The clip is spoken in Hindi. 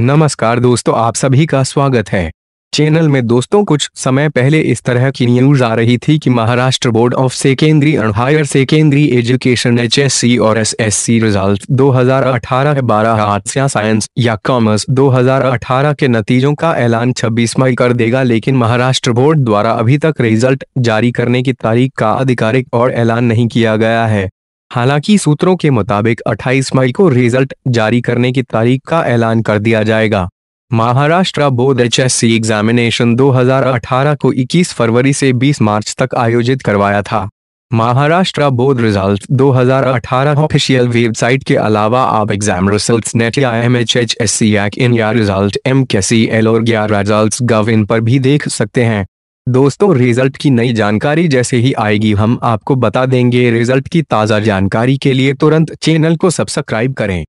नमस्कार दोस्तों आप सभी का स्वागत है चैनल में दोस्तों कुछ समय पहले इस तरह की न्यूज आ रही थी कि Maharashtra board of secondary and higher secondary education H और एसएससी रिजल्ट 2018 हजार अठारह या साइंस या कॉमर्स 2018 के नतीजों का ऐलान 26 मई कर देगा लेकिन महाराष्ट्र बोर्ड द्वारा अभी तक रिजल्ट जारी करने की तारीख का आधिकारिक और ऐलान नहीं किया गया है हालांकि सूत्रों के मुताबिक 28 मई को रिजल्ट जारी करने की तारीख का ऐलान कर दिया जाएगा महाराष्ट्र बोर्ड एच एग्जामिनेशन 2018 को 21 फरवरी से 20 मार्च तक आयोजित करवाया था Maharashtra board result 2018 official website के अलावा आप एग्जाम रिजल्ट नेट या M H H S C या इन या रिजल्ट एम के सी एल और ग्यारह रिजल्ट गव इन पर भी देख सकते हैं दोस्तों रिजल्ट की नई जानकारी जैसे ही आएगी हम आपको बता देंगे रिजल्ट की ताज़ा जानकारी के लिए तुरंत चैनल को सब्सक्राइब करें